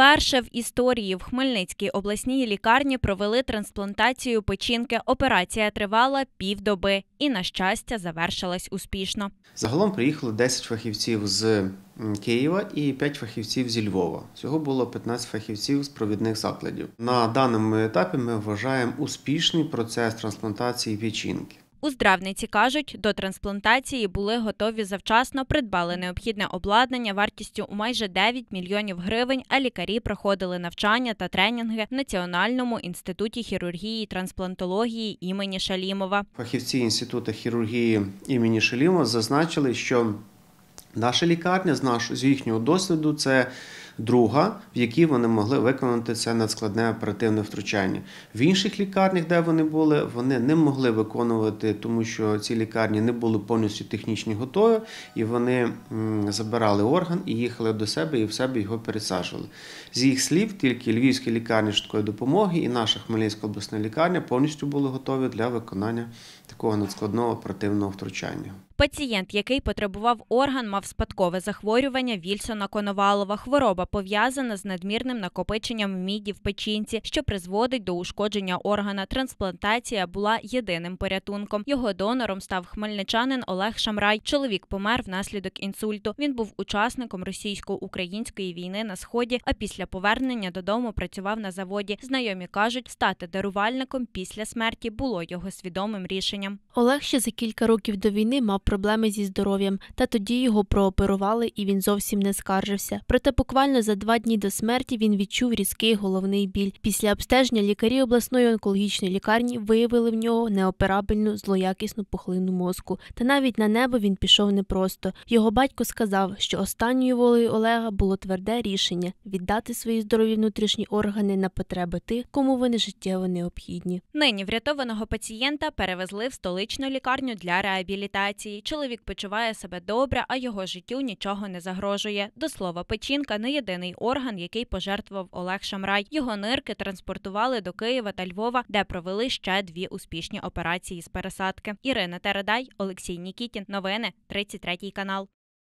Вперше в історії в Хмельницькій обласній лікарні провели трансплантацію печінки. Операція тривала півдоби і, на щастя, завершилась успішно. Загалом приїхало 10 фахівців з Києва і 5 фахівців зі Львова. Всього було 15 фахівців з провідних закладів. На даному етапі ми вважаємо успішний процес трансплантації печінки. У здравниці кажуть, до трансплантації були готові завчасно, придбали необхідне обладнання вартістю у майже 9 мільйонів гривень. А лікарі проходили навчання та тренінги в Національному інституті хірургії і трансплантології імені Шалімова. Фахівці інституту хірургії імені Шалімова зазначили, що наша лікарня з нашого з їхнього досвіду це друга, в якій вони могли виконати це надскладне оперативне втручання. В інших лікарнях, де вони були, вони не могли виконувати, тому що ці лікарні не були повністю технічні готові, і вони забирали орган і їхали до себе, і в себе його пересаджували. З їх слів, тільки львівські лікарні швидкої допомоги і наша Хмельницька обласна лікарня повністю були готові для виконання такого надскладного оперативного втручання. Пацієнт, який потребував орган, мав спадкове захворювання Вільсона Коновалова. Хвороба пов'язана з надмірним накопиченням міді в печінці, що призводить до ушкодження органа. Трансплантація була єдиним порятунком. Його донором став хмельничанин Олег Шамрай. Чоловік помер внаслідок інсульту. Він був учасником російсько-української війни на сході. А після повернення додому працював на заводі. Знайомі кажуть, стати дарувальником після смерті було його свідомим рішенням. Олег ще за кілька років до війни мав проблеми зі здоров'ям, та тоді його прооперували і він зовсім не скаржився. Проте буквально за два дні до смерті він відчув різкий головний біль. Після обстеження лікарі обласної онкологічної лікарні виявили в нього неоперабельну злоякісну пухлину мозку. Та навіть на небо він пішов непросто. Його батько сказав, що останньою волею Олега було тверде рішення віддати свої здорові внутрішні органи на потреби тих, кому вони життєво необхідні. Нині врятованого пацієнта перевезли в столичну лікарню для реабілітації. Італії чоловік почуває себе добре, а його життю нічого не загрожує. До слова, печінка не єдиний орган, який пожертвував Олег Шамрай. Його нирки транспортували до Києва та Львова, де провели ще дві успішні операції з пересадки. Ірина Терадай, Олексій Нікітін. Новини 33 канал.